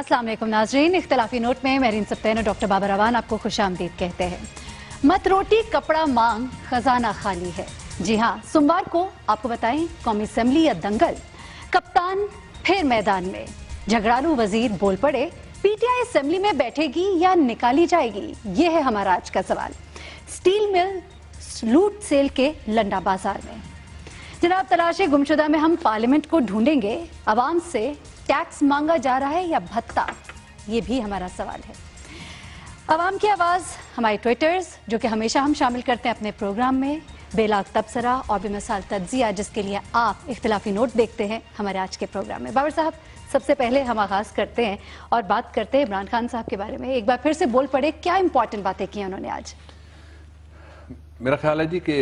असलम नाजरीन इख्तलाफी नोट में मेरिन सप्तैन डॉक्टर बाबर रवान आपको खुश आमदीद कहते हैं मत रोटी कपड़ा मांग खजाना खाली है जी हाँ सोमवार को आपको बताएं कौमी असम्बली या दंगल कप्तान फिर मैदान में झगड़ालू वजीर बोल पड़े पीटीआई असम्बली में बैठेगी या निकाली जाएगी ये है हमारा आज का सवाल स्टील मिल लूट सेल के लंडा बाजार में जनाब तलाशे गुमशुदा में हम पार्लियामेंट को ढूंढेंगे आवाम से टैक्स मांगा जा रहा है या भत्ता ये भी हमारा सवाल है आवाम की आवाज़ हमारे ट्विटर्स जो कि हमेशा हम शामिल करते हैं अपने प्रोग्राम में बेलाग तबसरा और बेमिसाल तजिया जिसके लिए आप इख्तलाफी नोट देखते हैं हमारे आज के प्रोग्राम में बाबर साहब सबसे पहले हम आगाज़ करते हैं और बात करते हैं इमरान खान साहब के बारे में एक बार फिर से बोल पड़े क्या इंपॉर्टेंट बातें की उन्होंने आज मेरा ख्याल है जी कि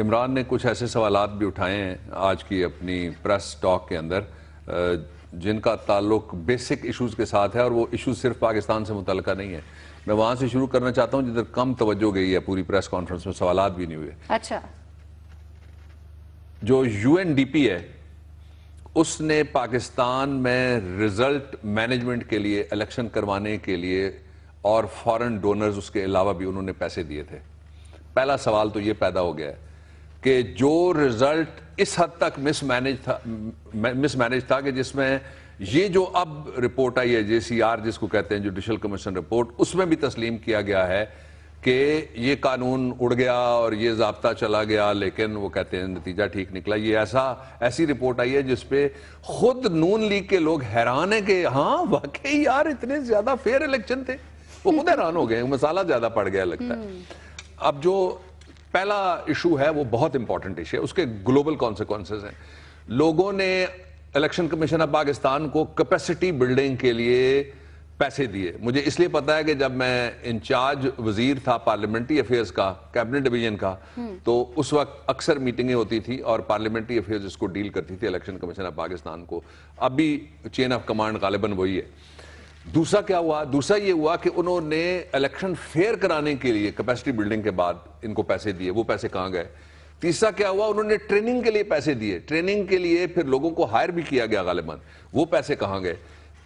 इमरान ने कुछ ऐसे सवाल भी उठाए हैं आज की अपनी प्रेस टॉक के अंदर जिनका ताल्लुक बेसिक इश्यूज़ के साथ है और वो इशूज़ सिर्फ पाकिस्तान से मुतल नहीं है मैं वहाँ से शुरू करना चाहता हूँ जिधर कम तवज्जो गई है पूरी प्रेस कॉन्फ्रेंस में सवाल भी नहीं हुए अच्छा जो यू एन डी पी है उसने पाकिस्तान में रिजल्ट मैनेजमेंट के लिए इलेक्शन करवाने के लिए और फॉरेन डोनर्स उसके अलावा भी उन्होंने पैसे दिए थे पहला सवाल तो ये पैदा हो गया है कि जो रिजल्ट इस हद तक मिसमैनेज था मिसमैनेज था कि जिसमें ये जो अब रिपोर्ट आई है जे सी आर जिसको कहते हैं जुडिशल कमीशन रिपोर्ट उसमें भी तस्लीम किया गया है कि ये कानून उड़ गया और ये जबता चला गया लेकिन वो कहते हैं नतीजा ठीक निकला ये ऐसा ऐसी रिपोर्ट आई है जिसपे खुद नून लीग के लोग हैरान है कि हाँ वाकई यार इतने ज्यादा फेयर इलेक्शन थे वो खुद हैरान हो गए मसाला ज्यादा पड़ गया लगता है हम्म। अब जो पहला इशू है वो बहुत इंपॉर्टेंट इशू है उसके ग्लोबल कॉन्सिक्वेंसेज हैं लोगों ने इलेक्शन कमीशन ऑफ पाकिस्तान को कैपेसिटी बिल्डिंग के लिए पैसे दिए मुझे इसलिए पता है कि जब मैं इंचार्ज वजीर था पार्लियामेंट्री अफेयर्स का कैबिनेट डिवीजन का हम्म। तो उस वक्त अक्सर मीटिंगें होती थी और पार्लियामेंट्री अफेयर्स इसको डील करती थी इलेक्शन कमीशन ऑफ पाकिस्तान को अब भी चेन ऑफ कमांड गालिबन वही है दूसरा क्या हुआ दूसरा ये हुआ कि उन्होंने इलेक्शन फेयर कराने के लिए कैपेसिटी बिल्डिंग के बाद इनको पैसे दिए वो पैसे कहां गए तीसरा क्या हुआ उन्होंने ट्रेनिंग के लिए पैसे दिए ट्रेनिंग के लिए फिर लोगों को हायर भी किया गया गालिबान वो पैसे कहां गए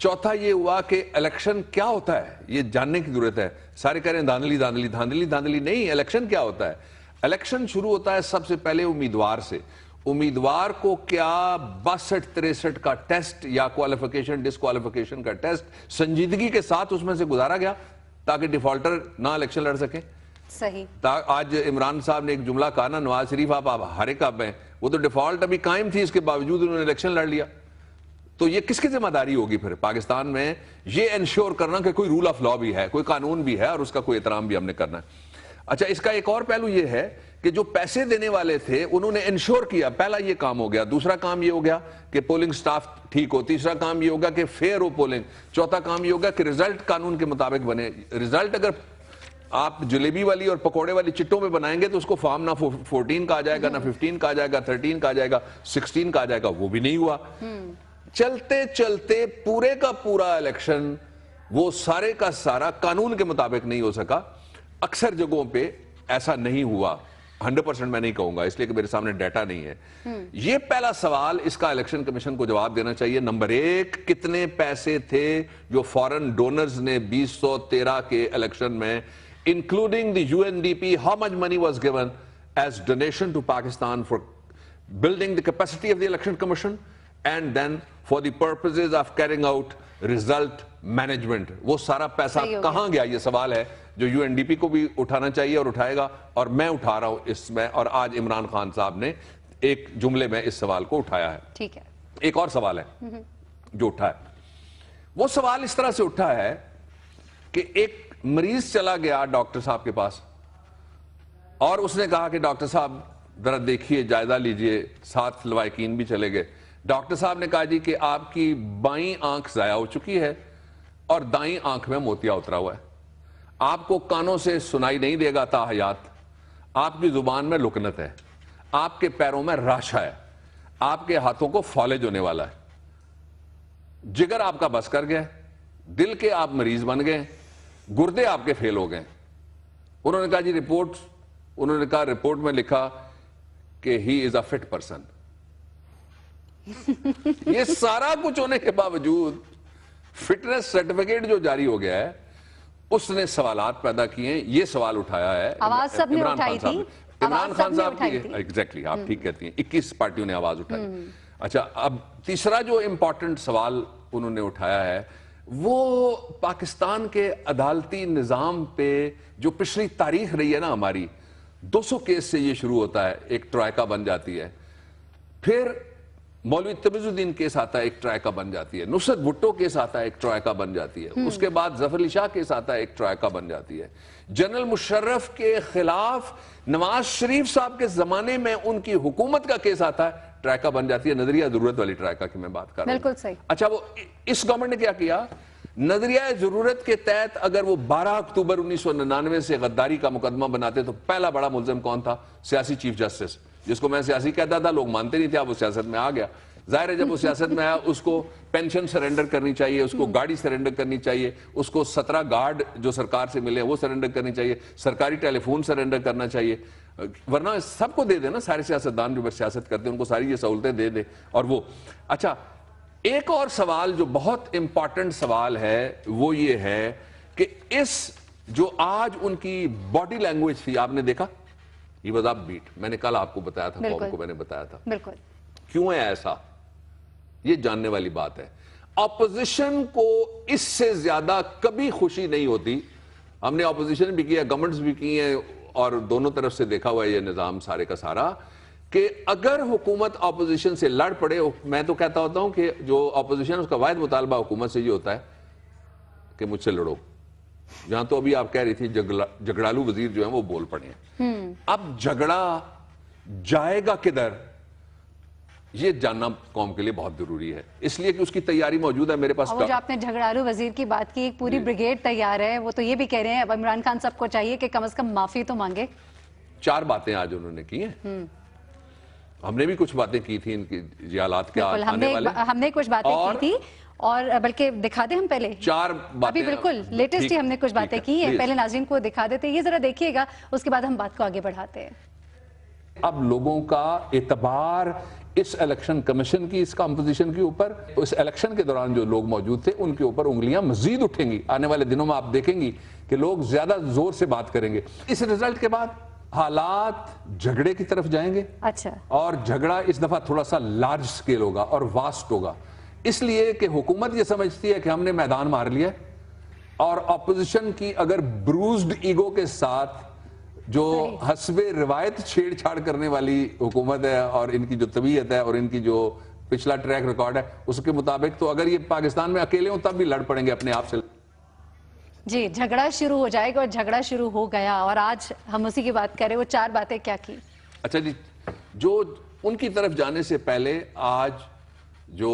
चौथा ये हुआ कि इलेक्शन क्या होता है ये जानने की जरूरत है सारे कह रहे हैं धांधली धांधली धांधली धांधली नहीं इलेक्शन क्या होता है इलेक्शन शुरू होता है सबसे पहले उम्मीदवार से उम्मीदवार को क्या बासठ तिरसठ का टेस्ट या क्वालिफिकेशन डिसक्वालिफिकेशन का टेस्ट संजीदगी के साथ उसमें से गुजारा गया ताकि डिफॉल्टर ना इलेक्शन लड़ सके सही आज इमरान साहब ने एक जुमला कहा ना नवाज शरीफ आप, आप हरे कब हैं वो तो डिफॉल्ट अभी कायम थी इसके बावजूद उन्होंने इलेक्शन लड़ लिया तो ये किसकी जिम्मेदारी होगी फिर पाकिस्तान में ये इंश्योर करना कि कोई रूल ऑफ लॉ भी है कोई कानून भी है और उसका कोई एहतराम भी हमने करना है अच्छा इसका एक और पहलू यह है कि जो पैसे देने वाले थे उन्होंने इंश्योर किया पहला ये काम हो गया दूसरा काम ये हो गया कि पोलिंग स्टाफ ठीक हो तीसरा काम ये होगा कि फेयर हो पोलिंग चौथा काम ये होगा कि रिजल्ट कानून के मुताबिक बने रिजल्ट अगर आप जलेबी वाली और पकोड़े वाली चिट्टों में बनाएंगे तो उसको फॉर्म ना फोर्टीन का आ जाएगा ना फिफ्टीन का आ जाएगा थर्टीन का आ जाएगा सिक्सटीन का आ जाएगा वो भी नहीं हुआ चलते चलते पूरे का पूरा इलेक्शन वो सारे का सारा कानून के मुताबिक नहीं हो सका अक्सर जगहों पे ऐसा नहीं हुआ हंड्रेड परसेंट मैं नहीं कहूंगा इसलिए कि मेरे सामने डाटा नहीं है हम्म। ये पहला सवाल इसका इलेक्शन कमीशन को जवाब देना चाहिए नंबर एक कितने पैसे थे जो फॉरेन डोनर्स ने 2013 के इलेक्शन में including the UNDP how much money was given as donation to Pakistan for building the capacity of the election commission and then for the purposes of carrying out result management वो सारा पैसा कहां गया ये सवाल है जो यूएनडीपी को भी उठाना चाहिए और उठाएगा और मैं उठा रहा हूं इसमें और आज इमरान खान साहब ने एक जुमले में इस सवाल को उठाया है ठीक है एक और सवाल है जो उठा है वो सवाल इस तरह से उठा है कि एक मरीज चला गया डॉक्टर साहब के पास और उसने कहा कि डॉक्टर साहब जरा देखिए जायजा लीजिए साथ लवाकिन भी चले गए डॉक्टर साहब ने कहा जी कि आपकी बाई आंख जाया हो चुकी है और दाई आंख में मोतिया उतरा हुआ है आपको कानों से सुनाई नहीं देगा हयात आपकी जुबान में लुकनत है आपके पैरों में राशा है आपके हाथों को फॉलेज होने वाला है जिगर आपका बस कर गया दिल के आप मरीज बन गए गुर्दे आपके फेल हो गए उन्होंने कहा जी रिपोर्ट उन्होंने कहा रिपोर्ट में लिखा कि he is a fit person ये सारा कुछ होने के बावजूद फिटनेस सर्टिफिकेट जो जारी हो गया है उसने सवाल पैदा किए ये सवाल उठाया है आवाज सबने उठाई थी इमरान खान साहब की एग्जैक्टली आप हम्म। ठीक कहती हैं इक्कीस पार्टियों ने आवाज उठाई हम्म। अच्छा अब तीसरा जो इंपॉर्टेंट सवाल उन्होंने उठाया है वो पाकिस्तान के अदालती निज़ाम पे जो पिछली तारीख रही है ना हमारी 200 केस से ये शुरू होता है एक ट्रायका बन जाती है फिर मौलवी तमीजुद्दीन केस आता है एक ट्रायका बन जाती है नुसरत भुट्टो केस आता है एक ट्रायका बन जाती है हम्म। उसके बाद जफर अली शाह केस आता है एक ट्रायका बन जाती है जनरल मुशर्रफ के खिलाफ नवाज शरीफ साहब के जमाने में उनकी हुकूमत का केस आता है ट्रायका बन जाती है नजरिया जरूरत वाली ट्रायका की मैं बात कर बिल्कुल सही अच्छा वो इस गवर्नमेंट ने क्या किया नजरिया जरूरत के तहत अगर वो 12 अक्टूबर उन्नीस से गद्दारी का मुकदमा बनाते तो पहला बड़ा मुलजम कौन था सियासी चीफ जस्टिस जिसको मैं सियासी कहता था लोग मानते नहीं थे अब वो सियासत में आ गया जाहिर है जब वो सियासत में आया उसको पेंशन सरेंडर करनी चाहिए उसको हम्म। गाड़ी सरेंडर करनी चाहिए उसको सत्रह गार्ड जो सरकार से मिले वो सरेंडर करनी चाहिए सरकारी टेलीफोन सरेंडर करना चाहिए वरना सबको दे देना सारे सियासतदान जो सियासत करते हैं उनको सारी ये सहूलतें दे दे और वो अच्छा एक और सवाल जो बहुत इंपॉर्टेंट सवाल है वो ये है कि इस जो आज उनकी बॉडी लैंग्वेज थी आपने देखा ही वॉज अप बीट मैंने कल आपको बताया था को मैंने बताया था बिल्कुल क्यों है ऐसा ये जानने वाली बात है अपोजिशन को इससे ज्यादा कभी खुशी नहीं होती हमने अपोजिशन भी किया गवर्नमेंट्स भी की हैं और दोनों तरफ से देखा हुआ है ये निज़ाम सारे का सारा कि अगर हुकूमत अपोजिशन से लड़ पड़े मैं तो कहता होता हूं कि जो अपोजिशन उसका वायद मुतालबा हुकूमत से ये होता है कि मुझसे लड़ो जहां तो अभी आप कह रही थी झगड़ालू वजीर जो है वो बोल पड़े हैं हम्म। अब झगड़ा जाएगा किधर ये जानना कौम के लिए बहुत जरूरी है इसलिए कि उसकी तैयारी मौजूद है मेरे पास जो आपने झगड़ालू वजीर की बात की एक पूरी ब्रिगेड तैयार है वो तो ये भी कह रहे हैं अब इमरान खान सबको चाहिए कि कम अज कम माफी तो मांगे चार बातें आज उन्होंने की हैं हम्म। हमने भी कुछ बातें की थी इनकी जियालात के हमने, हमने कुछ बातें की थी और बल्कि दिखा दे हम पहले चार अभी बिल्कुल लेटेस्ट ही हमने कुछ बातें की है पहले नाजीन को दिखा देते ये जरा देखिएगा उसके बाद हम बात को आगे बढ़ाते हैं अब लोगों का एतबार इस इलेक्शन कमीशन की इस कंपोजिशन के ऊपर इस इलेक्शन के दौरान जो लोग मौजूद थे उनके ऊपर उंगलियां मजीद उठेंगी आने वाले दिनों में आप देखेंगी कि लोग ज्यादा जोर से बात करेंगे इस रिजल्ट के बाद हालात झगड़े की तरफ जाएंगे अच्छा और झगड़ा इस दफा थोड़ा सा लार्ज स्केल होगा और वास्ट होगा इसलिए कि हुकूमत ये समझती है कि हमने मैदान मार लिया और अपोजिशन की अगर ब्रूज्ड ईगो के साथ जो हसबे रिवायत छेड़छाड़ करने वाली हुकूमत है और इनकी जो तबीयत है और इनकी जो पिछला ट्रैक रिकॉर्ड है उसके मुताबिक तो अगर ये पाकिस्तान में अकेले हों तब भी लड़ पड़ेंगे अपने आप से जी झगड़ा शुरू हो जाएगा और झगड़ा शुरू हो गया और आज हम उसी की बात करें वो चार बातें क्या की अच्छा जी जो उनकी तरफ जाने से पहले आज जो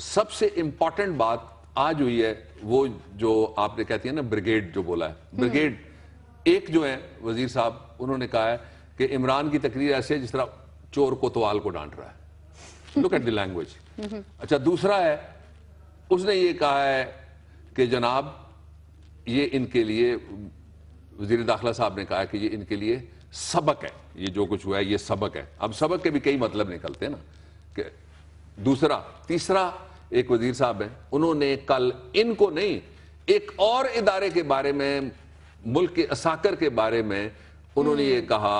सबसे इंपॉर्टेंट बात आज हुई है वो जो आपने कहती है ना ब्रिगेड जो बोला है ब्रिगेड हम्म। एक जो है वजीर साहब उन्होंने कहा है कि इमरान की तकरीर ऐसे है जिस तरह चोर कोतवाल को डांट रहा है लुक एट द लैंग्वेज अच्छा दूसरा है उसने ये कहा है कि जनाब ये इनके लिए वजीर दाखिला साहब ने कहा कि ये इनके लिए सबक है ये जो कुछ हुआ है ये सबक है अब सबक के भी कई मतलब निकलते हैं ना कि दूसरा तीसरा एक वजीर साहब है उन्होंने कल इनको नहीं एक और इदारे के बारे में मुल्क के असाकर के बारे में उन्होंने हम्म। ये कहा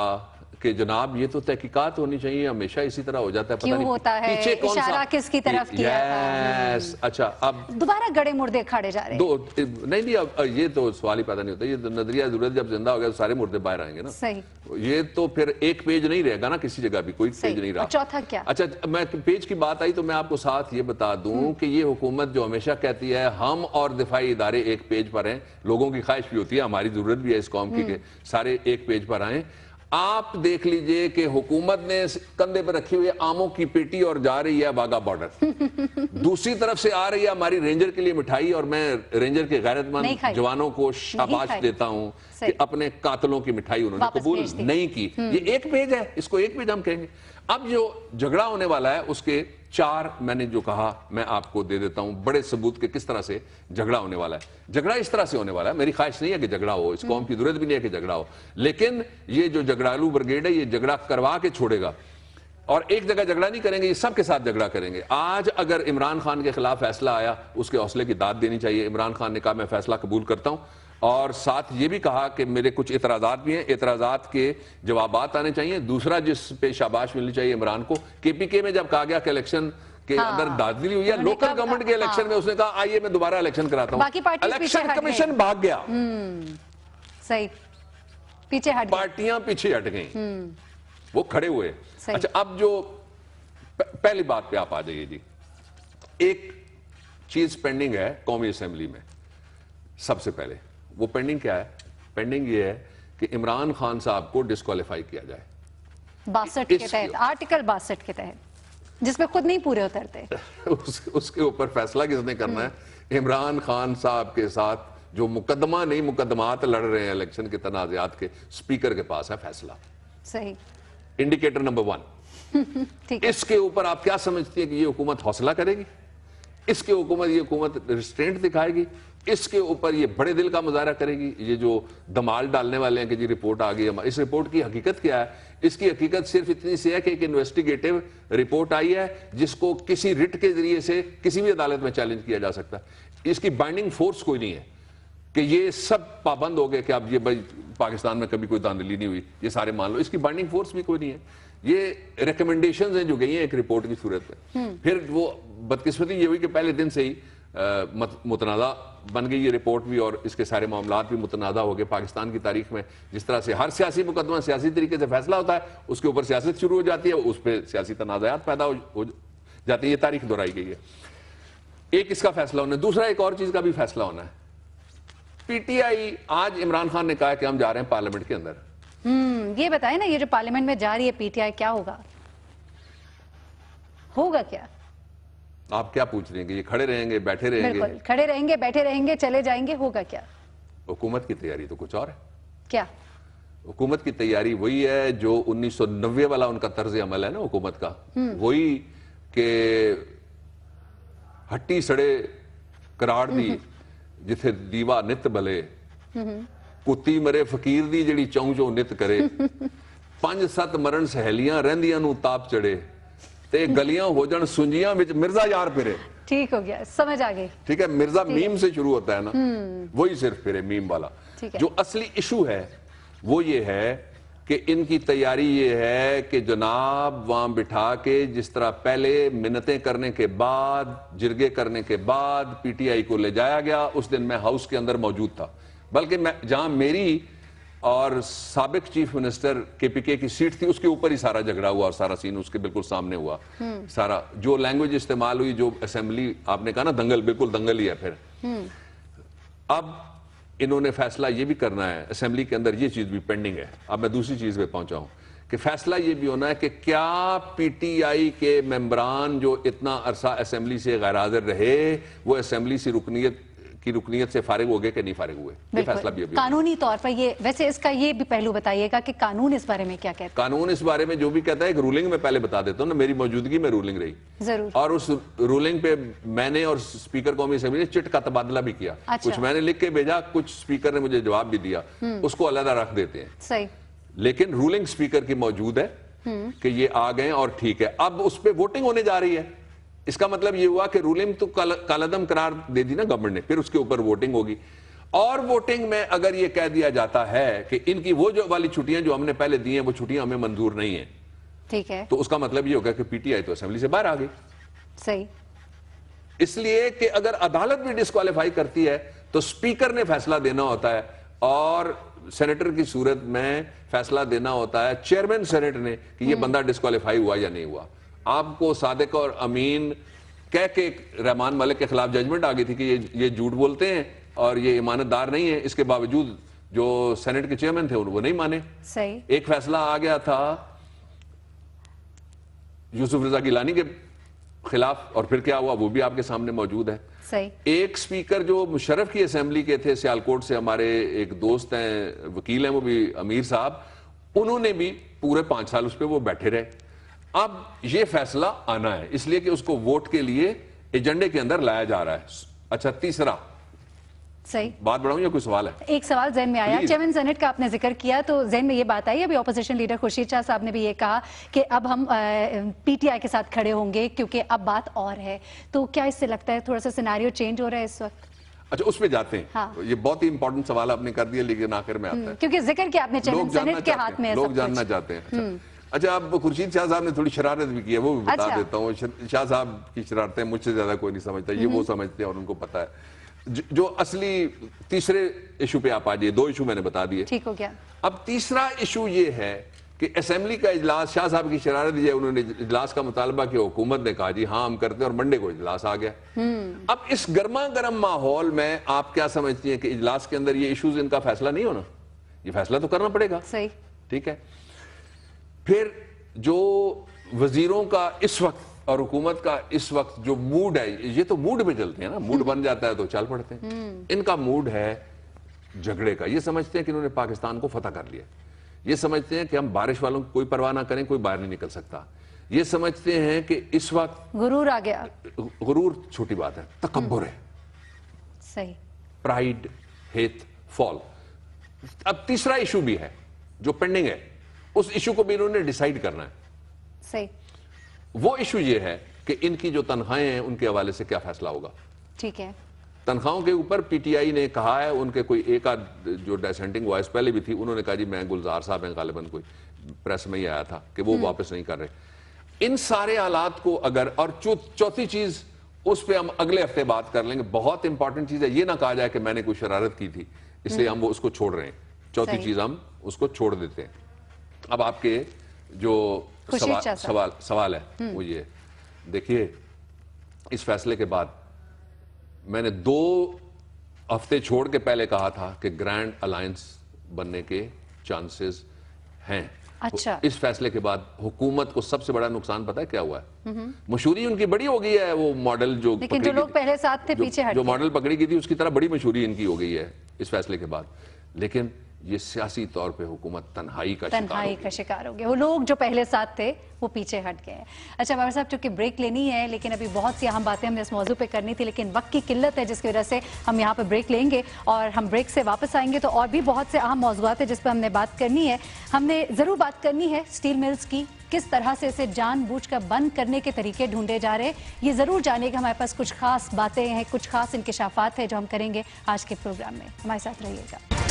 कि जनाब ये तो तहकीकात होनी चाहिए हमेशा इसी तरह हो जाता है पता नहीं होता है पीछे कौन सा किसकी तरफ किया यस अच्छा अब दोबारा गड़े मुर्दे खड़े जा रहे हैं नहीं नहीं अब ये तो सवाल ही पैदा नहीं होता ये तो नजरिया जरूरत जब जिंदा हो गया तो सारे मुर्दे बाहर आएंगे ना सही ये तो फिर एक पेज नहीं रहेगा ना किसी जगह भी कोई पेज नहीं रहा चौथा क्या अच्छा मैं पेज की बात आई तो मैं आपको साथ ये बता दूं हम्म। कि ये हुकूमत जो हमेशा कहती है हम और दिफाई इदारे एक पेज पर हैं लोगों की ख्वाहिश भी होती है हमारी जरूरत भी है इस कौम की हम्म। सारे एक पेज पर आए आप देख लीजिए कि हुकूमत ने कंधे पर रखी हुई आमों की पेटी और जा रही है बाघा बॉर्डर दूसरी तरफ से आ रही है हमारी रेंजर के लिए मिठाई और मैं रेंजर के गैरतमंद जवानों को शाबाश देता हूं कि अपने कातलों की मिठाई उन्होंने कबूल नहीं की ये हम्म। एक पेज है इसको एक पेज हम कहेंगे अब जो झगड़ा होने वाला है उसके चार मैंने जो कहा मैं आपको दे देता हूं बड़े सबूत के किस तरह से झगड़ा होने वाला है झगड़ा इस तरह से होने वाला है मेरी ख्वाहिश नहीं है कि झगड़ा हो इस कौम की जरूरत भी नहीं है कि झगड़ा हो लेकिन ये जो झगड़ालू ब्रिगेड है ये झगड़ा करवा के छोड़ेगा और एक जगह झगड़ा नहीं करेंगे ये सबके साथ झगड़ा करेंगे आज अगर इमरान खान के खिलाफ फैसला आया उसके हौसले की दाद देनी चाहिए इमरान खान ने कहा मैं फैसला कबूल करता हूं और साथ ये भी कहा कि मेरे कुछ एतराज़ात भी हैं इतराजात के जवाब आने चाहिए दूसरा जिस पे शाबाश मिलनी चाहिए इमरान को के पी के में जब कहा गया कि इलेक्शन के हाँ, अंदर दादली हुई है लोकल गवर्नमेंट के इलेक्शन हाँ, में उसने कहा आइए मैं दोबारा इलेक्शन कराता हूँ इलेक्शन कमीशन भाग गया हम्म, सही पीछे हट पार्टियां पीछे हट गई हम्म। वो खड़े हुए अच्छा अब जो पहली बात पे आप आ जाइए जी एक चीज पेंडिंग है कौमी असेंबली में सबसे पहले वो पेंडिंग क्या है पेंडिंग ये है कि इमरान खान साहब को डिस्कालीफाई किया जाए बासठ के तहत आर्टिकल बासठ के तहत जिसमें खुद नहीं पूरे उतरते उस, उसके ऊपर फैसला किसने करना है हम्म। इमरान खान साहब के साथ जो मुकदमा नहीं मुकदमात लड़ रहे हैं इलेक्शन के तनाजात के स्पीकर के पास है फैसला सही इंडिकेटर नंबर वन इसके ऊपर आप क्या समझती है कि ये हुकूमत हौसला करेगी इसके हुकूमत ये हुकूमत रिस्ट्रेंट दिखाएगी इसके ऊपर ये बड़े दिल का मुजाहरा करेगी ये जो दमाल डालने वाले हैं कि जी रिपोर्ट आ गई इस रिपोर्ट की हकीकत क्या है इसकी हकीकत सिर्फ इतनी सी है कि एक इन्वेस्टिगेटिव रिपोर्ट आई है जिसको किसी रिट के जरिए से किसी भी अदालत में चैलेंज किया जा सकता है इसकी बाइंडिंग फोर्स कोई नहीं है कि ये सब पाबंद हो गए कि आप ये भाई पाकिस्तान में कभी कोई धांधली नहीं हुई ये सारे मान लो इसकी बाइंडिंग फोर्स भी कोई नहीं है ये रिकमेंडेशन है जो गई है एक रिपोर्ट की सूरत में हम्म। फिर वो बदकिस्मती ये हुई कि पहले दिन से ही मुतनाजा बन गई ये रिपोर्ट भी और इसके सारे मामला भी मुतनाजा हो गए पाकिस्तान की तारीख में जिस तरह से हर सियासी मुकदमा सियासी तरीके से फैसला होता है उसके ऊपर सियासत शुरू हो जाती है उस पर सियासी तनाजात पैदा हो जाती है ये तारीख दोहराई गई है एक इसका फैसला होना है दूसरा एक और चीज़ का भी फैसला होना है पी टी आई आज इमरान खान ने कहा कि हम जा रहे हैं पार्लियामेंट के अंदर हम्म, ये बताए ना ये जो पार्लियामेंट में जा रही है पीटीआई क्या होगा होगा क्या आप क्या पूछ रहे हैं ये खड़े रहेंगे बैठे रहेंगे खड़े रहेंगे बैठे रहेंगे चले जाएंगे होगा क्या हुकूमत की तैयारी तो कुछ और है क्या हुकूमत की तैयारी वही है जो 1990 वाला उनका तर्ज अमल है ना हुकूमत का हम्म। वही के हट्टी सड़े कराड़ दी हम्म। जिथे दीवा नित भले हम्म। कुत्ती मरे फकीर दी जड़ी चौं ਚੌਂ नित करे पांच सत मरण सहेलियां ਰਹਿੰਦੀਆਂ ਨੂੰ ਤਾਪ ਚੜੇ ते गलियां हो जान सुंजियां ਵਿੱਚ मिर्जा यार फिरे ठीक हो गया समझ आ गई ठीक है मिर्जा मीम से शुरू होता है ना वही सिर्फ फिरे मीम वाला जो असली इशू है वो ये है कि इनकी तैयारी ये है कि जनाब वहां बिठा के जिस तरह पहले मिन्नतें करने के बाद जिरगे करने के बाद पीटीआई को ले जाया गया उस दिन मैं हाउस के अंदर मौजूद था बल्कि मैं जहां मेरी और सबक चीफ मिनिस्टर के पी के की सीट थी उसके ऊपर ही सारा झगड़ा हुआ और सारा सीन उसके बिल्कुल सामने हुआ हम्म। सारा जो लैंग्वेज इस्तेमाल हुई जो असेंबली आपने कहा ना दंगल बिल्कुल दंगल ही है फिर हम्म। अब इन्होंने फैसला ये भी करना है असेंबली के अंदर ये चीज भी पेंडिंग है अब मैं दूसरी चीज पे पहुंचा हूं कि फैसला ये भी होना है कि क्या पीटीआई के मेम्बरान जो इतना अरसा असेंबली से गैर हाजिर रहे वो असेंबली से रुकनीत की रुकनीत से फारिग हो गए कि नहीं फारिग हुए ये फैसला भी अभी कानूनी तौर पर ये वैसे इसका ये भी पहलू बताइएगा कि कानून इस बारे में क्या कहता है कानून इस बारे में जो भी कहता है एक रूलिंग में पहले बता देता हूँ ना मेरी मौजूदगी में रूलिंग रही जरूर और उस रूलिंग पे मैंने और स्पीकर कौमी असेंबली ने चिट का तबादला भी किया अच्छा। कुछ मैंने लिख के भेजा कुछ स्पीकर ने मुझे जवाब भी दिया हम्म। उसको अलहदा रख देते हैं सही लेकिन रूलिंग स्पीकर की मौजूद है हम्म। कि ये आ गए और ठीक है अब उस पर वोटिंग होने जा रही है इसका मतलब ये हुआ कि रूलिंग तो काल, कालदम करार दे दी ना गवर्नमेंट ने फिर उसके ऊपर वोटिंग होगी और वोटिंग में अगर ये कह दिया जाता है कि इनकी वो जो वाली छुट्टियां जो हमने पहले दी हैं वो छुट्टियां हमें मंजूर नहीं है ठीक है तो उसका मतलब ये होगा कि पीटीआई तो असेंबली से बाहर आ गई सही इसलिए कि अगर अदालत भी डिस्कालीफाई करती है तो स्पीकर ने फैसला देना होता है और सेनेटर की सूरत में फैसला देना होता है चेयरमैन सेनेट ने कि ये हम्म। बंदा डिस्कालीफाई हुआ या नहीं हुआ आपको सादिक और अमीन कह के रहमान मलिक के खिलाफ जजमेंट आ गई थी कि ये ये झूठ बोलते हैं और ये ईमानतदार नहीं है इसके बावजूद जो सेनेट के चेयरमैन थे वो नहीं माने सही एक फैसला आ गया था यूसुफ रजा गिलानी के खिलाफ और फिर क्या हुआ वो भी आपके सामने मौजूद है सही एक स्पीकर जो मुशरफ की असेंबली के थे सियालकोट से हमारे एक दोस्त हैं वकील हैं वो भी अमीर साहब उन्होंने भी पूरे पांच साल उस पर वो बैठे रहे अब यह फैसला आना है इसलिए कि उसको वोट के लिए एजेंडे के अंदर लाया जा रहा है अच्छा तीसरा सही बात बढ़ाऊं या कोई सवाल है एक सवाल जैन में आया चेयरमैन सेनेट का आपने जिक्र किया तो जैन में ये बात आई अभी ऑपोजिशन लीडर खुर्शीद शाह साहब ने भी ये कहा कि अब हम पीटीआई के साथ खड़े होंगे क्योंकि अब बात और है तो क्या इससे लगता है थोड़ा सा सिनारियो चेंज हो रहा है इस वक्त अच्छा उसमें जाते हैं हाँ। ये बहुत ही इंपॉर्टेंट सवाल आपने कर दिया लेकिन आखिर में आता हम्म, है क्योंकि जिक्र किया आपने चेयरमैन सेनेट के हाथ में लोग जानना चाहते हैं अच्छा। हम्म। अच्छा आप खुर्शीद शाह साहब ने थोड़ी शरारत भी की है वो भी बता अच्छा। देता हूँ शाह साहब की शरारतें मुझसे ज़्यादा कोई नहीं समझता ये वो हम्म। समझते हैं और उनको पता है जो असली तीसरे इशू पे आप आ जाइए दो इशू मैंने बता दिए ठीक हो गया अब तीसरा इशू ये है कि असेंबली का इजलास शाह साहब की शरारत यह उन्होंने इजलास का मुतालबा किया हुकूमत ने कहा जी हाँ हम करते हैं और मंडे को इजलास आ गया हम्म। अब इस गर्मा गर्म माहौल में आप क्या समझती हैं कि इजलास के अंदर ये इशूज इनका फैसला नहीं होना ये फैसला तो करना पड़ेगा सही ठीक है फिर जो वजीरों का इस वक्त और हुकूमत का इस वक्त जो मूड है ये तो मूड में चलते हैं ना मूड बन जाता है तो चल पड़ते हैं हम्म। इनका मूड है झगड़े का ये समझते हैं कि इन्होंने पाकिस्तान को फतह कर लिया ये समझते हैं कि हम बारिश वालों को कोई परवाह ना करें कोई बाहर नहीं निकल सकता ये समझते हैं कि इस वक्त गुरूर आ गया गुरूर छोटी बात है तकबर हम्म। है सही प्राइड हेथ फॉल अब तीसरा इशू भी है जो पेंडिंग है उस इशू को भी इन्होंने डिसाइड करना है सही वो इशू ये है कि इनकी जो तनख्वाहें हैं उनके हवाले से क्या फैसला होगा ठीक है तनख्वाहों के ऊपर पीटीआई ने कहा है उनके कोई एक आध जो डिसेंडिंग वॉइस पहले भी थी उन्होंने कहा जी मैं गुलजार साहब हैं गालिबन कोई प्रेस में ही आया था कि वो हम्म। वापस नहीं कर रहे इन सारे हालात को अगर और चौथी चीज उस पर हम अगले हफ्ते बात कर लेंगे बहुत इंपॉर्टेंट चीज है ये ना कहा जाए कि मैंने कोई शरारत की थी इसलिए हम्म। हम वो उसको छोड़ रहे हैं चौथी चीज हम उसको छोड़ देते हैं अब आपके जो सवाल सवाल सवाल है हम्म। वो ये देखिए इस फैसले के बाद मैंने दो हफ्ते छोड़ के पहले कहा था कि ग्रैंड अलायंस बनने के चांसेस हैं अच्छा तो इस फैसले के बाद हुकूमत को सबसे बड़ा नुकसान पता है क्या हुआ है हम्म हम्म। मशहूरी उनकी बड़ी हो गई है वो मॉडल जो लेकिन जो लोग पहले साथ थे पीछे जो मॉडल पकड़ी गई थी उसकी तरह बड़ी मशहूरी इनकी हो गई है इस फैसले के बाद लेकिन ये सियासी तौर पे हुकूमत तन्हाई का तन्हाई का शिकार हो गया वो लोग जो पहले साथ थे वो पीछे हट गए अच्छा बाबा साहब चूंकि ब्रेक लेनी है लेकिन अभी बहुत सी अहम बातें हमने इस मौजू पे करनी थी लेकिन वक्त की किल्लत है जिसकी वजह से हम यहाँ पर ब्रेक लेंगे और हम ब्रेक से वापस आएंगे तो और भी बहुत से अहम मौजूद है जिस पर हमने बात करनी है हमने ज़रूर बात करनी है स्टील मिल्स की किस तरह से इसे कर बंद करने के तरीके ढूंढे जा रहे ये ज़रूर जानिए हमारे पास कुछ खास बातें हैं कुछ खास इंकशाफात है जो हम करेंगे आज के प्रोग्राम में हमारे साथ रहिएगा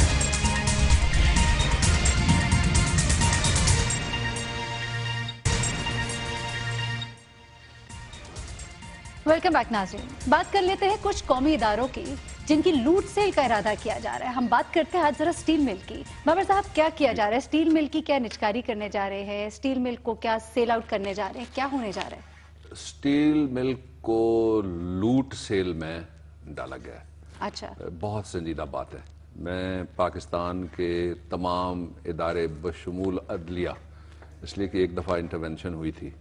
वेलकम बैक नाजरीन बात कर लेते हैं कुछ कौमी इदारों की जिनकी लूट सेल का इरादा किया जा रहा है हम बात करते हैं आज जरा स्टील मिल की बाबर साहब क्या किया जा रहा है स्टील मिल की क्या निचकारी करने जा रहे हैं स्टील मिल को क्या सेल आउट करने जा रहे हैं क्या होने जा रहे हैं स्टील मिल को लूट सेल में डाला गया है अच्छा बहुत संजीदा बात है मैं पाकिस्तान के तमाम इदारे बशमूल अदलिया इसलिए कि एक दफ़ा इंटरवेंशन हुई थी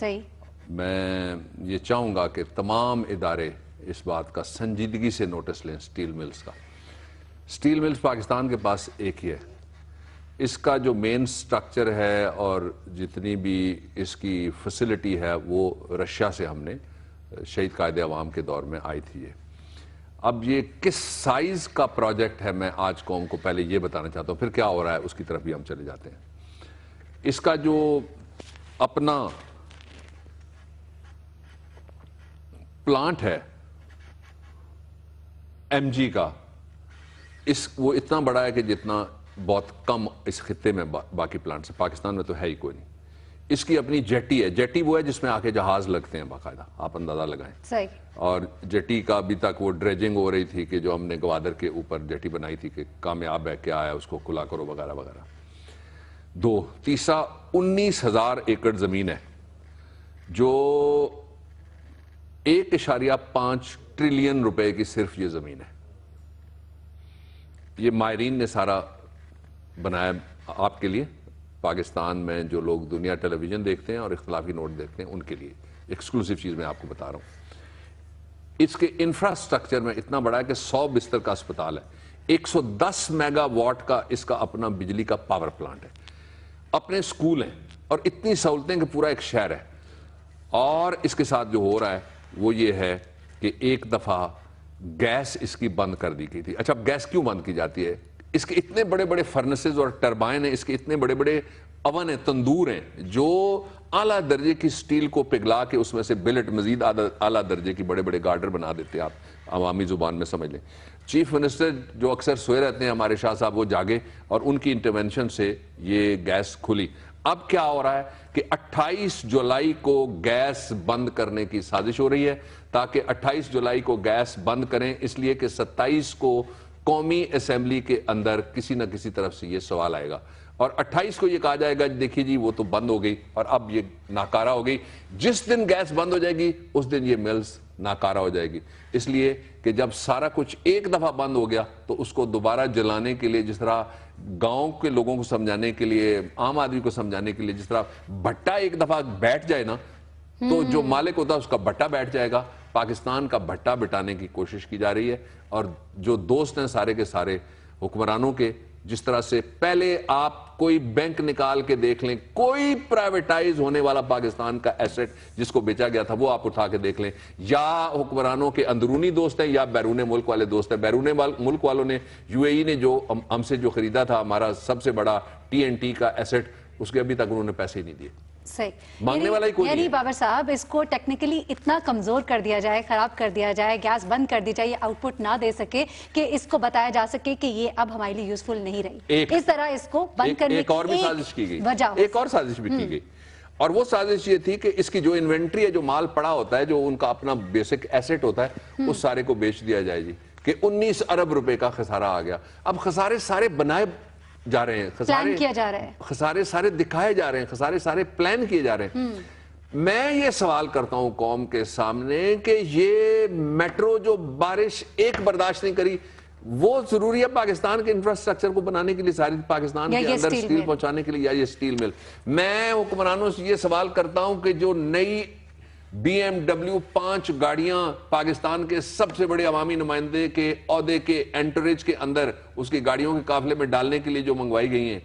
सही मैं ये चाहूँगा कि तमाम इदारे इस बात का संजीदगी से नोटिस लें स्टील मिल्स का स्टील मिल्स पाकिस्तान के पास एक ही है इसका जो मेन स्ट्रक्चर है और जितनी भी इसकी फैसिलिटी है वो रशिया से हमने शहीद कायद अवाम के दौर में आई थी ये अब ये किस साइज़ का प्रोजेक्ट है मैं आज कौम को पहले ये बताना चाहता हूँ फिर क्या हो रहा है उसकी तरफ भी हम चले जाते हैं इसका जो अपना प्लांट है एम जी का इस वो इतना बड़ा है कि जितना बहुत कम इस खत्े में बा, बाकी प्लांट्स हैं पाकिस्तान में तो है ही कोई नहीं इसकी अपनी जेटी है जेटी वो है जिसमें आके जहाज लगते हैं बाकायदा आप अंदाजा लगाए और जेटी का अभी तक वो ड्रेजिंग हो रही थी कि जो हमने ग्वादर के ऊपर जेटी बनाई थी कि कामयाब है क्या आया उसको खुला करो वगैरह वगैरह दो तीसरा उन्नीस हजार एकड़ जमीन है जो एक इशारिया पांच ट्रिलियन रुपए की सिर्फ ये जमीन है ये मायरीन ने सारा बनाया आपके लिए पाकिस्तान में जो लोग दुनिया टेलीविजन देखते हैं और इख्तलाफी नोट देखते हैं उनके लिए एक्सक्लूसिव चीज़ मैं आपको बता रहा हूं इसके इंफ्रास्ट्रक्चर में इतना बड़ा है कि सौ बिस्तर का अस्पताल है 110 मेगावाट का इसका अपना बिजली का पावर प्लांट है अपने स्कूल हैं और इतनी सहूलतें कि पूरा एक शहर है और इसके साथ जो हो रहा है वो ये है कि एक दफ़ा गैस इसकी बंद कर दी गई थी अच्छा अब गैस क्यों बंद की जाती है इसके इतने बड़े बड़े फर्नेसेज और टर्बाइन हैं इसके इतने बड़े बड़े अवन हैं तंदूर हैं जो आला दर्जे की स्टील को पिघला के उसमें से बिलेट मजीद आला दर्जे की बड़े बड़े गार्डर बना देते आप आवामी ज़ुबान में समझ लें चीफ मिनिस्टर जो अक्सर सोए रहते हैं हमारे शाह साहब वो जागे और उनकी इंटरवेंशन से ये गैस खुली अब क्या हो रहा है कि 28 जुलाई को गैस बंद करने की साजिश हो रही है ताकि 28 जुलाई को गैस बंद करें इसलिए कि 27 को कौमी असेंबली के अंदर किसी ना किसी तरफ से ये सवाल आएगा और 28 को ये कहा जाएगा देखिए जी वो तो बंद हो गई और अब ये नाकारा हो गई जिस दिन गैस बंद हो जाएगी उस दिन ये मिल्स नाकारा हो जाएगी इसलिए कि जब सारा कुछ एक दफ़ा बंद हो गया तो उसको दोबारा जलाने के लिए जिस तरह गांव के लोगों को समझाने के लिए आम आदमी को समझाने के लिए जिस तरह भट्टा एक दफा बैठ जाए ना तो जो हम्म। मालिक होता है उसका भट्टा बैठ जाएगा पाकिस्तान का भट्टा बिटाने की कोशिश की जा रही है और जो दोस्त हैं सारे के सारे हुक्मरानों के जिस तरह से पहले आप कोई बैंक निकाल के देख लें कोई प्राइवेटाइज होने वाला पाकिस्तान का एसेट जिसको बेचा गया था वो आप उठा के देख लें या हुक्मरानों के अंदरूनी दोस्त हैं या बैरून मुल्क वाले दोस्त हैं बैरून मुल्क वालों ने यूएई ने जो हमसे जो खरीदा था हमारा सबसे बड़ा टीएनटी का एसेट उसके अभी तक उन्होंने पैसे ही नहीं दिए सही वाला ही कोई यानी बाबर साहब इसको टेक्निकली इतना कमजोर कर दिया जाए खराब कर दिया जाए गैस बंद कर दी जाए आउटपुट ना दे सके कि इसको बताया जा सके कि ये अब हमारे लिए यूजफुल नहीं रही एक, इस तरह इसको बंद एक, करने एक और भी साजिश की गई वजह एक और साजिश भी की हम्म। गई और वो साजिश ये थी कि इसकी जो इन्वेंट्री है जो माल पड़ा होता है जो उनका अपना बेसिक एसेट होता है हम्म। उस सारे को बेच दिया जाए जी कि 19 अरब रुपए का खसारा आ गया अब खसारे सारे बनाए जा रहे हैं खसारे किया जा रहे हैं खसारे सारे दिखाए जा रहे हैं खसारे सारे प्लान किए जा रहे हैं हम्म। मैं ये सवाल करता हूं कौम के सामने कि ये मेट्रो जो बारिश एक बर्दाश्त नहीं करी वो जरूरी है पाकिस्तान के इंफ्रास्ट्रक्चर को बनाने के लिए सारी पाकिस्तान के अंदर स्टील, स्टील पहुंचाने के लिए या ये स्टील मिल मैं हुक्मरानों से ये सवाल करता हूं कि जो नई बी एमडब्ल्यू पांच गाड़ियां पाकिस्तान के सबसे बड़े अवामी नुमाइंदे के अहदे के एंटरेज के अंदर उसकी गाड़ियों के काफिले में डालने के लिए जो मंगवाई गई हैं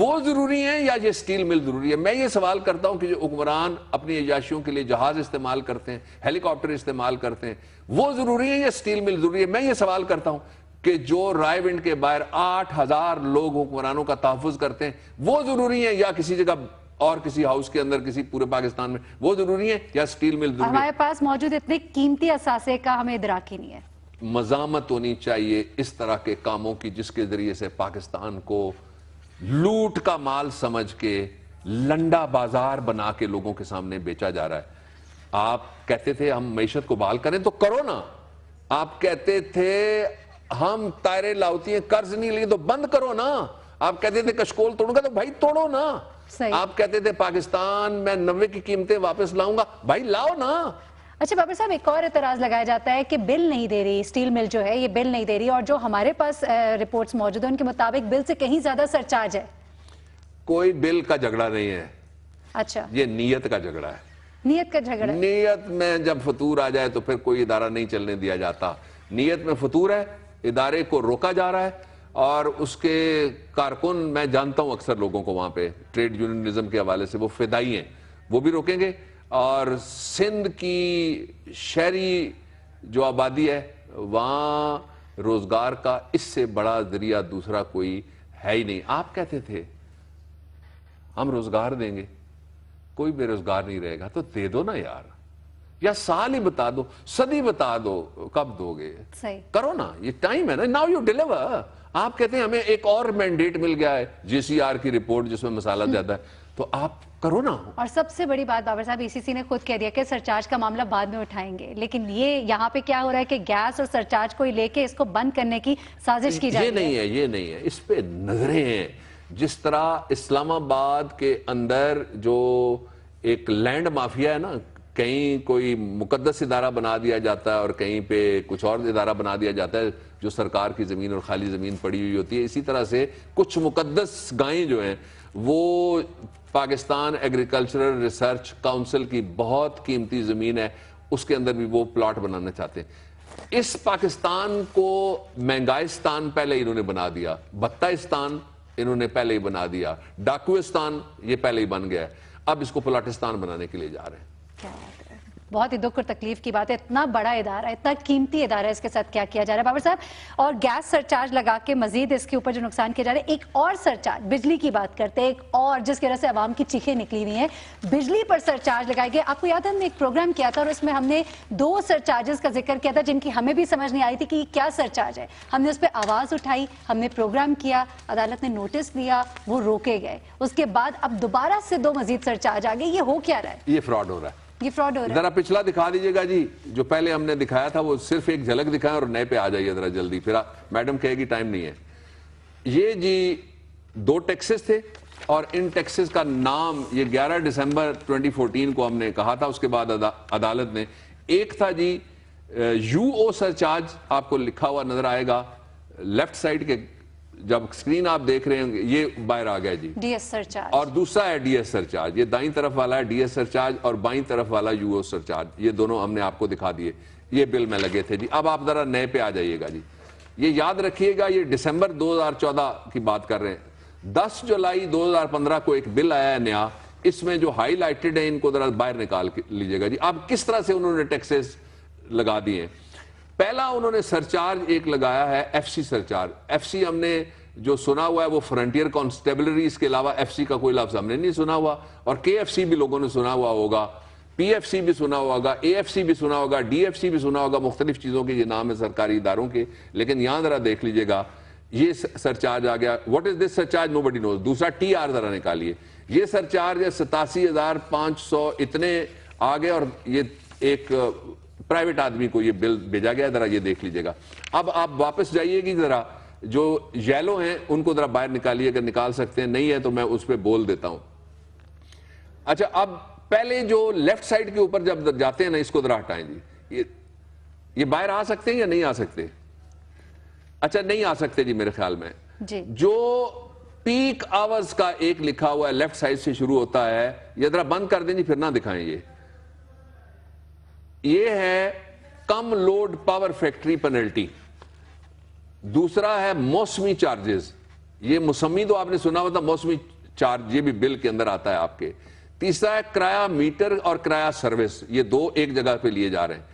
वो जरूरी है या ये स्टील मिल जरूरी है मैं ये सवाल करता हूं कि जो हुक्मरान अपनी एजाशियों के लिए जहाज इस्तेमाल करते हैं हेलीकॉप्टर इस्तेमाल करते हैं वो जरूरी है या स्टील मिल जरूरी है मैं ये सवाल करता हूं कि जो रायविंड के बाहर आठ हजार लोग हुक्मरानों का तहफुज करते हैं वो जरूरी है या किसी जगह और किसी हाउस के अंदर किसी पूरे पाकिस्तान में वो जरूरी है या स्टील मिल जरूरी हमारे पास मौजूद इतने कीमती असासे का हमें इधरा ही नहीं है मजामत होनी चाहिए इस तरह के कामों की जिसके जरिए से पाकिस्तान को लूट का माल समझ के लंडा बाजार बना के लोगों के सामने बेचा जा रहा है आप कहते थे हम मीशत को बहाल करें तो करो ना आप कहते थे हम तायरे लाउती हैं कर्ज नहीं लिए तो बंद करो ना आप कहते थे कशकोल तोड़ूंगा तो भाई तोड़ो ना आप कहते थे पाकिस्तान में नब्बे की कीमतें वापस लाऊंगा भाई लाओ ना अच्छा बाबर साहब एक और इतराज लगाया जाता है कि बिल नहीं दे रही स्टील मिल जो है ये बिल नहीं दे रही और जो हमारे पास रिपोर्ट्स मौजूद है उनके मुताबिक बिल से कहीं ज्यादा सरचार्ज है कोई बिल का झगड़ा नहीं है अच्छा ये नीयत का झगड़ा है नीयत का झगड़ा नीयत में जब फतूर आ जाए तो फिर कोई इदारा नहीं चलने दिया जाता नीयत में फतूर है इदारे को रोका जा रहा है और उसके कारकुन मैं जानता हूं अक्सर लोगों को वहां पे ट्रेड यूनियनिज्म के हवाले से वो फिदाई हैं वो भी रोकेंगे और सिंध की शहरी जो आबादी है वहाँ रोजगार का इससे बड़ा जरिया दूसरा कोई है ही नहीं आप कहते थे हम रोजगार देंगे कोई बेरोजगार नहीं रहेगा तो दे दो ना यार या साल ही बता दो सदी बता दो कब दोगे सही करो ना ये टाइम है ना नाउ यू डिलीवर आप कहते हैं हमें एक और मैंडेट मिल गया है जेसीआर की रिपोर्ट जिसमें मसाला हम्म। ज्यादा है तो आप करो ना और सबसे बड़ी बात बाबर साहब ईसीसी e ने खुद कह दिया कि सरचार्ज का मामला बाद में उठाएंगे लेकिन ये यहाँ पे क्या हो रहा है कि गैस और सरचार्ज को लेके इसको बंद करने की साजिश की जा रही है नहीं है ये नहीं है इस पे नजरे हैं जिस तरह इस्लामाबाद के अंदर जो एक लैंड माफिया है ना कहीं कोई मुकदस इदारा बना दिया जाता है और कहीं पे कुछ और इदारा बना दिया जाता है जो सरकार की ज़मीन और खाली ज़मीन पड़ी हुई होती है इसी तरह से कुछ मुकदस गायें जो हैं वो पाकिस्तान एग्रीकल्चरल रिसर्च काउंसिल की बहुत कीमती ज़मीन है उसके अंदर भी वो प्लॉट बनाना चाहते हैं इस पाकिस्तान को महंगाइस्तान पहले इन्होंने बना दिया बत्ताइस्तान इन्होंने पहले ही बना दिया डाकुस्तान ये पहले ही बन गया है अब इसको प्लाटिस्तान बनाने के लिए जा रहे हैं बहुत ही दुख और तकलीफ की बात है इतना बड़ा इदारा इतना कीमती इदारा इसके साथ क्या किया जा रहा है बाबर साहब और गैस सरचार्ज लगा के मजीद इसके ऊपर जो नुकसान किया जा रहा है एक और सरचार्ज बिजली की बात करते हैं एक और जिसकी तरह से आवाम की चीखें निकली हुई हैं बिजली पर सरचार्ज लगाए गए आपको याद है हमने एक प्रोग्राम किया था और उसमें हमने दो सरचार्जेस का जिक्र किया था जिनकी हमें भी समझ नहीं आई थी कि ये क्या सरचार्ज है हमने उस पर आवाज़ उठाई हमने प्रोग्राम किया अदालत ने नोटिस लिया वो रोके गए उसके बाद अब दोबारा से दो मजीद सरचार्ज आ गए ये हो क्या रहा है ये फ्रॉड हो रहा है ये फ्रॉड हो रहा है जरा पिछला दिखा दीजिएगा जी जो पहले हमने दिखाया था वो सिर्फ एक झलक दिखाएं और नए पे आ जाइए जरा जल्दी फिर मैडम कहेगी टाइम नहीं है ये जी दो टैक्सेस थे और इन टैक्सेस का नाम ये 11 दिसंबर 2014 को हमने कहा था उसके बाद अदा, अदालत ने एक था जी यूओ सरचार्ज आपको लिखा हुआ नजर आएगा लेफ्ट साइड के जब स्क्रीन आप देख रहे होंगे ये बाहर आ गया जी डीएस चार्ज और दूसरा है डीएस चार्ज ये दाई तरफ वाला है डीएस चार्ज और बाई तरफ वाला यूओ सर चार्ज ये दोनों हमने आपको दिखा दिए ये बिल में लगे थे जी अब आप जरा नए पे आ जाइएगा जी ये याद रखिएगा ये दिसंबर 2014 की बात कर रहे हैं 10 जुलाई 2015 को एक बिल आया है नया इसमें जो हाईलाइटेड है इनको जरा बाहर निकाल लीजिएगा जी अब किस तरह से उन्होंने टैक्सेस लगा दिए हैं पहला उन्होंने सरचार्ज एक लगाया है एफसी सरचार्ज एफसी हमने जो सुना हुआ है वो फ्रंटियर कॉन्स्टेबलरी इसके अलावा एफसी का कोई लफ्ज हमने नहीं सुना हुआ और सी भी लोगों ने सुना हुआ होगा पीएफसी भी सुना होगा एएफसी भी सुना होगा डीएफसी भी सुना होगा मुख्तलिफ चीज़ों के ये नाम है सरकारी इदारों के लेकिन यहां ज़रा देख लीजिएगा ये सरचार्ज आ गया what is this surcharge nobody knows दूसरा टी आर ज़रा निकालिए ये सरचार्ज है सतासी हज़ार पांच सौ इतने आ गए और ये एक प्राइवेट आदमी को ये बिल भेजा गया ज़रा ये देख लीजिएगा अब आप वापस जाइएगी ज़रा जो येलो हैं उनको ज़रा बाहर निकालिए अगर निकाल सकते हैं नहीं है तो मैं उस पर बोल देता हूं अच्छा अब पहले जो लेफ्ट साइड के ऊपर जब जाते हैं ना इसको ज़रा हटाएं जी ये ये बाहर आ सकते हैं या नहीं आ सकते अच्छा नहीं आ सकते जी मेरे ख्याल में जी। जो पीक आवर्स का एक लिखा हुआ है लेफ्ट साइड से शुरू होता है ये जरा बंद कर दें जी फिर ना दिखाएं ये ये है कम लोड पावर फैक्ट्री पेनल्टी दूसरा है मौसमी चार्जेस ये मौसमी तो आपने सुना हुआ था मौसमी चार्ज ये भी बिल के अंदर आता है आपके तीसरा है किराया मीटर और किराया सर्विस ये दो एक जगह पे लिए जा रहे हैं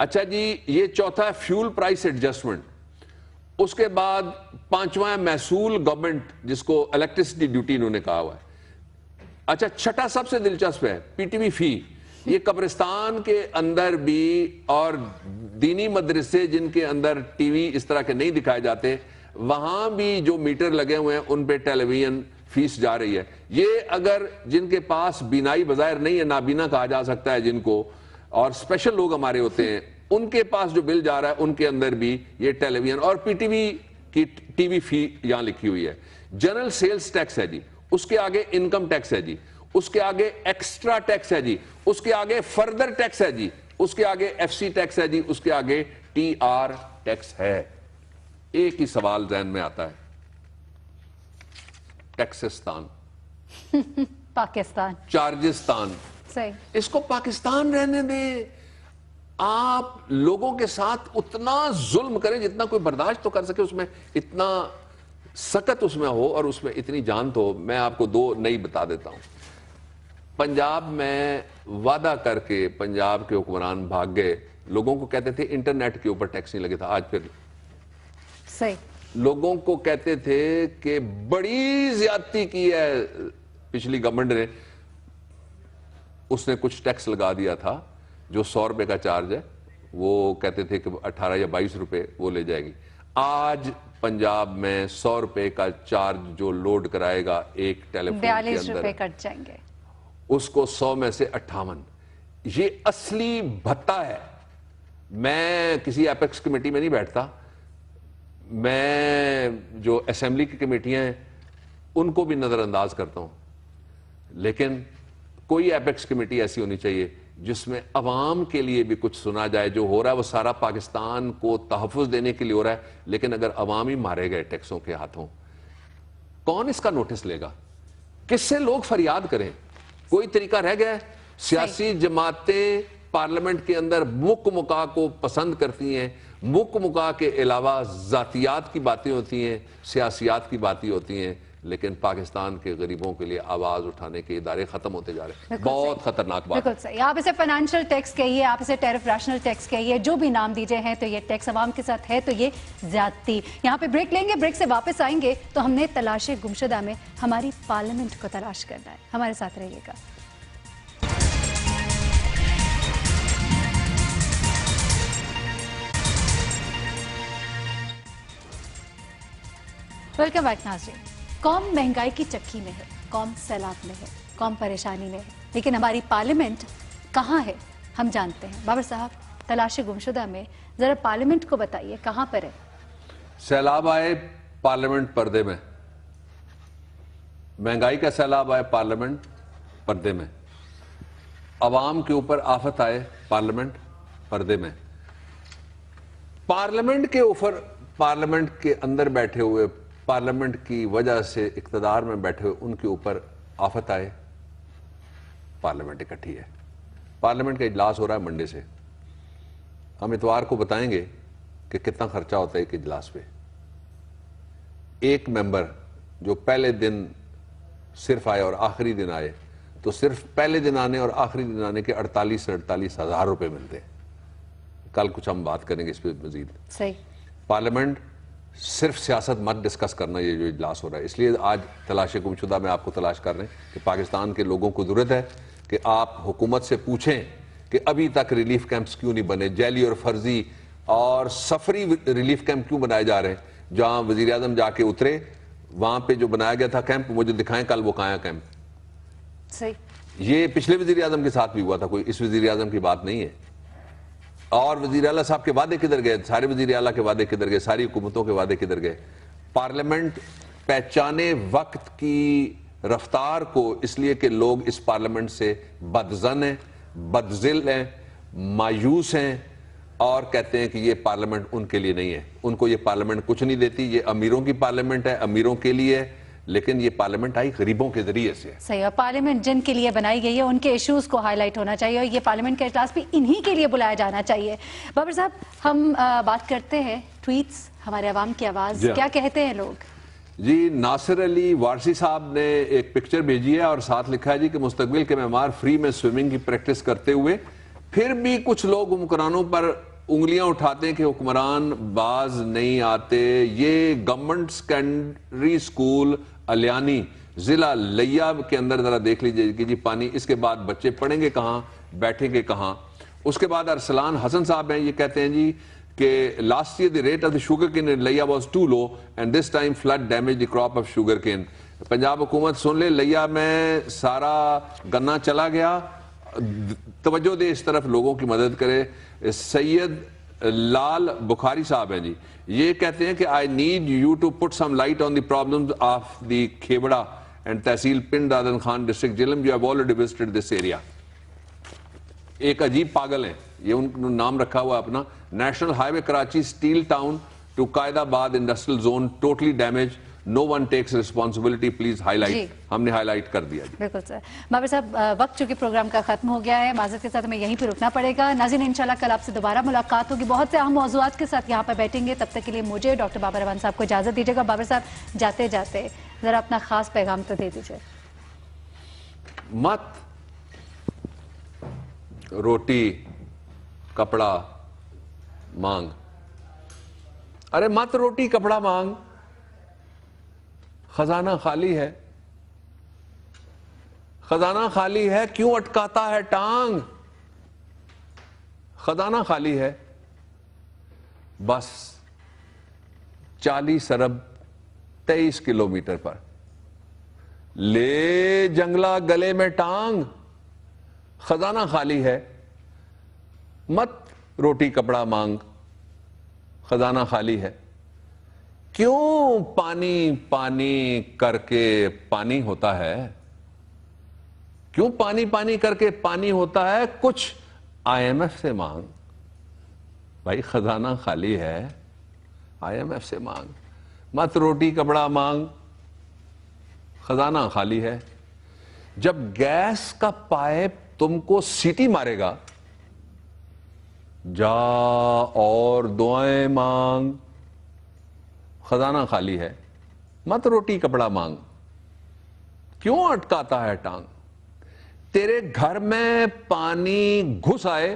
अच्छा जी ये चौथा है फ्यूल प्राइस एडजस्टमेंट उसके बाद पांचवा है महसूल गवर्नमेंट जिसको इलेक्ट्रिसिटी ड्यूटी इन्होंने कहा हुआ है अच्छा छठा सबसे दिलचस्प है पीटीवी फी ये कब्रिस्तान के अंदर भी और दीनी मदरसे जिनके अंदर टीवी इस तरह के नहीं दिखाए जाते वहां भी जो मीटर लगे हुए हैं उन पे टेलीविजन फीस जा रही है ये अगर जिनके पास बीनाई बाजायर नहीं है नाबीना कहा जा सकता है जिनको और स्पेशल लोग हमारे होते हैं उनके पास जो बिल जा रहा है उनके अंदर भी ये टेलीविजन और पीटीवी की टीवी फी यहां लिखी हुई है जनरल सेल्स टैक्स है जी उसके आगे इनकम टैक्स है जी उसके आगे एक्स्ट्रा टैक्स है जी उसके आगे फर्दर टैक्स है जी उसके आगे सी टैक्स है जी उसके आगे टी आर टैक्स है एक ही सवाल जहन में आता है टैक्सिस्तान पाकिस्तान चार्जिस्तान सही इसको पाकिस्तान रहने दें आप लोगों के साथ उतना जुल्म करें जितना कोई बर्दाश्त तो कर सके उसमें इतना सकत उसमें हो और उसमें इतनी जान तो हो मैं आपको दो नई बता देता हूं पंजाब में वादा करके पंजाब के हुक्मरान भाग गए लोगों को कहते थे इंटरनेट के ऊपर टैक्स नहीं लगे था आज फिर सही लोगों को कहते थे कि बड़ी ज्यादती की है पिछली गवर्नमेंट ने उसने कुछ टैक्स लगा दिया था जो सौ रुपए का चार्ज है वो कहते थे कि अठारह या बाईस रुपए वो ले जाएगी आज पंजाब में सौ रुपए का चार्ज जो लोड कराएगा एक टेलीफोन बयालीस रुपए कट जाएंगे उसको सौ में से अट्ठावन ये असली भत्ता है मैं किसी एपेक्स कमेटी में नहीं बैठता मैं जो असेंबली की कमेटियां हैं उनको भी नज़रअंदाज करता हूं लेकिन कोई एपेक्स कमेटी ऐसी होनी चाहिए जिसमें अवाम के लिए भी कुछ सुना जाए जो हो रहा है वो सारा पाकिस्तान को तहफ़ देने के लिए हो रहा है लेकिन अगर अवाम ही मारे गए टैक्सों के हाथों कौन इसका नोटिस लेगा किससे लोग फरियाद करें कोई तरीका रह गया सियासी जमातें पार्लियामेंट के अंदर मुक मुका को पसंद करती हैं मुक मुका के अलावा जातियात की बातें होती हैं सियासियात की बातें होती हैं लेकिन पाकिस्तान के गरीबों के लिए आवाज उठाने के इदारे खत्म होते जा रहे हैं बहुत खतरनाक बात बिल्कुल सही आप इसे फाइनेंशियल टैक्स कहिए आप इसे टेरिफ रैशनल टैक्स कहिए जो भी नाम दीजिए हैं तो ये टैक्स आवाम के साथ है तो ये ज्यादती यहाँ पे ब्रेक लेंगे ब्रेक से वापस आएंगे तो हमने तलाश गुमशुदा में हमारी पार्लियामेंट को तलाश करना है हमारे साथ रहिएगा वेलकम बैक नाजरीन कौम महंगाई की चक्की में है कौम सैलाब में है कौम परेशानी में है लेकिन हमारी पार्लियामेंट कहाँ है हम जानते हैं बाबर साहब तलाशी गुमशुदा में ज़रा पार्लियामेंट को बताइए कहाँ पर है सैलाब आए पार्लियामेंट पर्दे में महंगाई का सैलाब आए पार्लियामेंट पर्दे में आवाम के ऊपर आफत आए पार्लियामेंट पर्दे में पार्लियामेंट के ऊपर पार्लियामेंट के अंदर बैठे हुए पार्लियामेंट की वजह से इकतदार में बैठे हुए उनके ऊपर आफत आए पार्लियामेंट इकट्ठी है पार्लियामेंट का इजलास हो रहा है मंडे से हम इतवार को बताएंगे कि कितना खर्चा होता है एक इजलास पे एक मेंबर जो पहले दिन सिर्फ आए और आखिरी दिन आए तो सिर्फ पहले दिन आने और आखिरी दिन आने के अड़तालीस से अड़तालीस हजार रुपए मिलते हैं कल कुछ हम बात करेंगे इस पर मजीद सही पार्लियामेंट सिर्फ सियासत मत डिस्कस करना ये जो इजलास हो रहा है इसलिए आज तलाश गुमशुदा में आपको तलाश कर रहे हैं कि पाकिस्तान के लोगों को ज़रूरत है कि आप हुकूमत से पूछें कि अभी तक रिलीफ कैंप्स क्यों नहीं बने जैली और फर्जी और सफरी रिलीफ कैंप क्यों बनाए जा रहे हैं जहां वजीर अजम जाके उतरे वहां पर जो बनाया गया था कैंप मुझे दिखाएं कल वो काया कैंप सही ये पिछले वजीर अजम के साथ भी हुआ था कोई इस वजीर अजम की बात नहीं है और वजीर अला साहब के वादे किधर गए सारे वजीर अला के वादे किधर गए सारी हुकूमतों के वादे किधर गए पार्लियामेंट पहचाने वक्त की रफ्तार को इसलिए कि लोग इस पार्लियामेंट से बदजन हैं बदजिल हैं मायूस हैं और कहते हैं कि ये पार्लियामेंट उनके लिए नहीं है उनको ये पार्लियामेंट कुछ नहीं देती ये अमीरों की पार्लियामेंट है अमीरों के लिए है लेकिन ये पार्लियामेंट आई गरीबों के जरिए से सही और पार्लियामेंट जिनके लिए बनाई गई है उनके इश्यूज को हाईलाइट होना चाहिए और ये पार्लियामेंट का इजलास भी इन्हीं के लिए बुलाया जाना चाहिए बाबर साहब हम आ, बात करते हैं ट्वीट्स हमारे आवाम की आवाज़ हाँ। क्या कहते हैं लोग जी नासिर अली वारसी साहब ने एक पिक्चर भेजी है और साथ लिखा है जी कि मुस्तबिल के मेहमान फ्री में स्विमिंग की प्रैक्टिस करते हुए फिर भी कुछ लोग हुक्मरानों पर उंगलियां उठाते हैं कि हुक्मरान बाज नहीं आते ये गवर्नमेंट सेकेंडरी स्कूल अलियानी ज़िला लिया के अंदर ज़रा देख लीजिए कि जी पानी इसके बाद बच्चे पढ़ेंगे कहाँ बैठेंगे कहाँ उसके बाद अरसलान हसन साहब हैं ये कहते हैं जी के last year the rate of the sugar cane लिया was too low and this time flood damage the crop of sugar cane Punjab हुकूमत सुन ले लिया में सारा गन्ना चला गया तवज्जो दे इस तरफ लोगों की मदद करे सैयद लाल बुखारी साहब हैं जी ये कहते हैं कि I need you to put some light on the problems of the खेबड़ा and tehsil Pind Dadan Khan district Jhelum you have already visited this area एक अजीब पागल है ये उन नाम रखा हुआ अपना national highway Karachi steel town to Quaidabad industrial zone totally damage no one takes responsibility please highlight हमने हाईलाइट कर दिया बिल्कुल सर बाबर साहब वक्त चूंकि प्रोग्राम का खत्म हो गया है माजर के साथ हमें यहीं पर रुकना पड़ेगा नाजिन इंशाल्लाह कल आपसे दोबारा मुलाकात होगी बहुत से अहम मौजूद के साथ यहाँ पर बैठेंगे तब तक के लिए मुझे डॉक्टर बाबर रवान साहब को इजाजत दीजिएगा बाबर साहब जाते जाते जरा अपना खास पैगाम तो दे दीजिए मत रोटी कपड़ा मांग अरे मत रोटी कपड़ा मांग खजाना खाली है खजाना खाली है क्यों अटकाता है टांग खजाना खाली है बस चालीस अरब तेईस किलोमीटर पर ले जंगला गले में टांग खजाना खाली है मत रोटी कपड़ा मांग खजाना खाली है क्यों पानी पानी करके पानी होता है क्यों पानी पानी करके पानी होता है कुछ आईएमएफ से मांग भाई खजाना खाली है आईएमएफ से मांग मत रोटी कपड़ा मांग खजाना खाली है जब गैस का पाइप तुमको सीटी मारेगा जा और दुआएं मांग खजाना खाली है मत रोटी कपड़ा मांग क्यों अटकाता है टांग तेरे घर में पानी घुस आए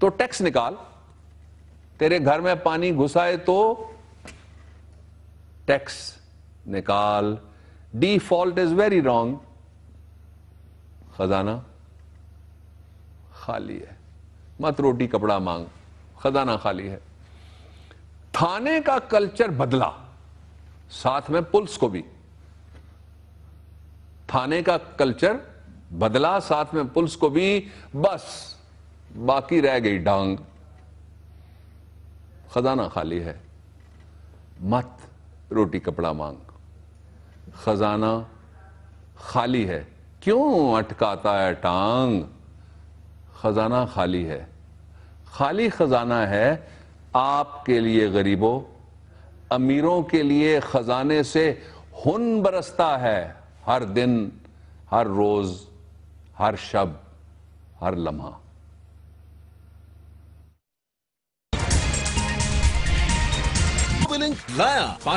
तो टैक्स निकाल तेरे घर में पानी घुस आए तो टैक्स निकाल डिफॉल्ट इज वेरी रॉन्ग खजाना खाली है मत रोटी कपड़ा मांग खजाना खाली है थाने का कल्चर बदला साथ में पुलिस को भी थाने का कल्चर बदला साथ में पुलिस को भी बस बाकी रह गई डांग खजाना खाली है मत रोटी कपड़ा मांग खजाना खाली है क्यों अटकाता है टांग खजाना खाली है खाली खजाना है आपके लिए गरीबों अमीरों के लिए खजाने से हुन बरसता है हर दिन हर रोज हर शब हर लम्हा लाया